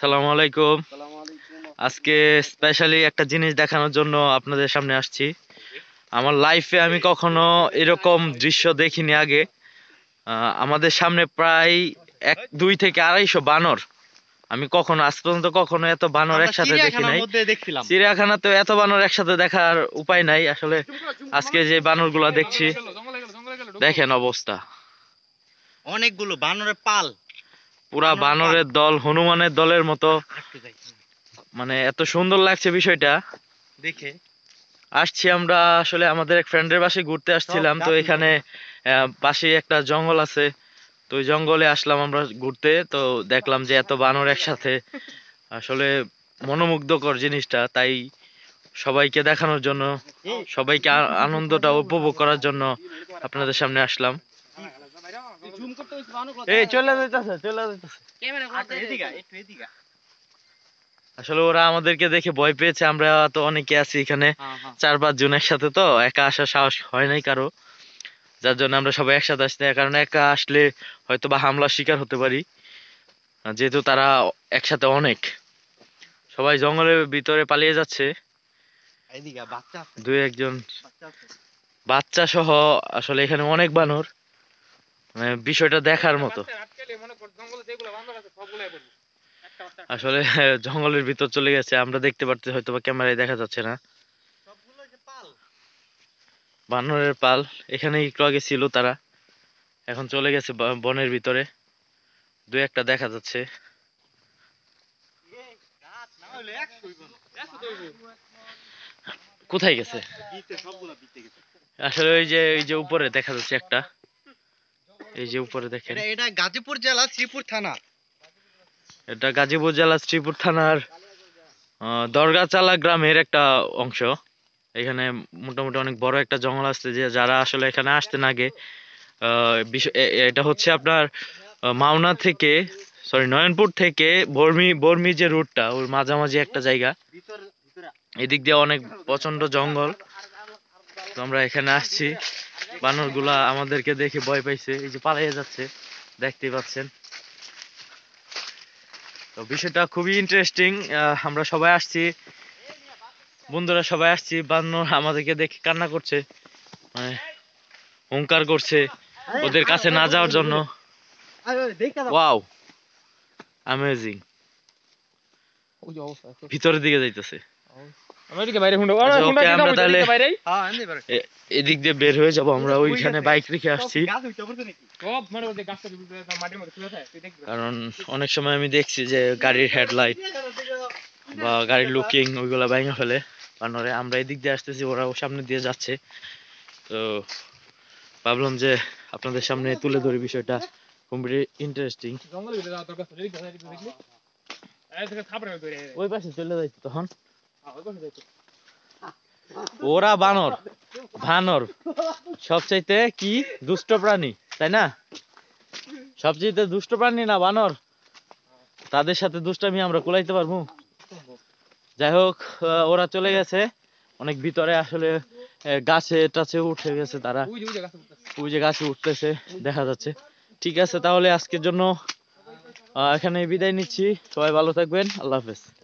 সালাম আলাইকুম আজকে স্পেশালি একটা জিনিস দেখানোর জন্য আপনাদের সামনে আসছি আমার লাইফে আমি কখনো এরকম দৃশ্য দেখিনি আগে আমাদের সামনে প্রায় এক দুই থেকে আড়াইশো বানর আমি কখনো আজ পর্যন্ত কখনো এত বানর একসাথে দেখি নাই চিড়িয়াখানা তো এত বানর একসাথে দেখার উপায় নাই আসলে আজকে যে বানরগুলো দেখছি দেখেন অবস্থা অনেকগুলো বানরের পাল পুরা বানরের দল হনুমানের দলের মতো মানে এত সুন্দর লাগছে বিষয়টা দেখে আসছি আমরা আসলে আমাদের এক ফ্রেন্ডের বাসে ঘুরতে আসছিলাম তো এখানে পাশে একটা জঙ্গল আছে তো জঙ্গলে আসলাম আমরা ঘুরতে তো দেখলাম যে এত বানর একসাথে আসলে মনোমুগ্ধকর জিনিসটা তাই সবাইকে দেখানোর জন্য সবাইকে আনন্দটা উপভোগ করার জন্য আপনাদের সামনে আসলাম জুম করতে হইছে এই চলে যাইতাছে চলে যাইতাছে ক্যামেরা করতে আচ্ছা, এদিকে একটু এদিকে আসলে ওরা আমাদেরকে দেখে ভয় পেয়েছে আমরা তো অনেকে আছি এখানে হ্যাঁ, হ্যাঁ। চার পাঁচ জন একসাথে তো একা আসার সাহস হয় নাই কারো যার জন্য আমরা সবাই একসাথে আসতে কারণ একা আসলে হয়তো বা হামলার শিকার হতে পারি যেহেতু তারা একসাথে অনেক সবাই জঙ্গলের ভিতরে পালিয়ে যাচ্ছে দুই একজন বাচ্চা সহ আসলে এখানে অনেক বানর মানে বিষয়টা দেখার মতো আসলে জঙ্গলের ভিতর চলে গেছে আমরা দেখতে পারতে হয়তো বা ক্যামেরায় দেখা যাচ্ছে না বানরের পাল এখানে একটু আগে ছিল তারা এখন চলে গেছে বনের ভিতরে দু একটা দেখা যাচ্ছে কোথায় গেছে আসলে ওই যে ওই যে উপরে দেখা যাচ্ছে একটা এই যে উপরে দেখেন এটা গাজীপুর জেলা শ্রীপুর থানা এটা গাজীপুর জেলা শ্রীপুর থানার দরগাচালা গ্রামের একটা অংশ এখানে মোটামুটি অনেক বড় একটা জঙ্গল আছে যে যারা আসলে এখানে আসতে আগে এটা হচ্ছে আপনার মাওনা থেকে সরি নয়নপুর থেকে বর্মি বর্মি যে রুটটা ওর মাঝামাঝি একটা জায়গা এদিক দিয়ে অনেক প্রচন্ড জঙ্গল তো আমরা এখানে আসছি বানর গুলা আমাদেরকে দেখে ভয় পাইছে এই যে পালাই যাচ্ছে দেখতে পাচ্ছেন তো বিষয়টা খুবই ইন্টারেস্টিং আমরা সবাই আসছি বন্ধুরা সবাই আসছি বানর আমাদেরকে দেখে কান্না করছে মানে হুঙ্কার করছে ওদের কাছে না যাওয়ার জন্য ওয়াও অ্যামেজিং ভিতরের দিকে যাইতেছে আচ্ছা, হ্যাঁ, এদিক দিয়ে বের হয়ে যাবো আমরা ওইখানে বাইক রেখে আসছি মানে কারণ অনেক সময় আমি দেখছি যে গাড়ির হেডলাইট বা গাড়ির লুকিং ওইগুলা ভেঙে ফেলে কারণ আমরা এদিক দিয়ে আসতেছি ওরা সামনে দিয়ে যাচ্ছে তো ভাবলাম যে আপনাদের সামনে তুলে ধরি বিষয়টা খুবই ইন্টারেস্টিং ওই পাশে চলে যাইতো তখন ওরা বানর ভানর সবচাইতে কি দুষ্ট প্রাণী তাই না সবচাইতে দুষ্ট প্রাণী না বানর তাদের সাথে দুষ্টামি আমরা কোলাইতে পারবো যাই হোক ওরা চলে গেছে অনেক ভিতরে আসলে গাছে টাছে উঠে গেছে তারা ওই যে গাছে উঠতেছে দেখা যাচ্ছে ঠিক আছে তাহলে আজকের জন্য এখানে বিদায় নিচ্ছি সবাই ভালো থাকবেন আল্লাহ হাফেজ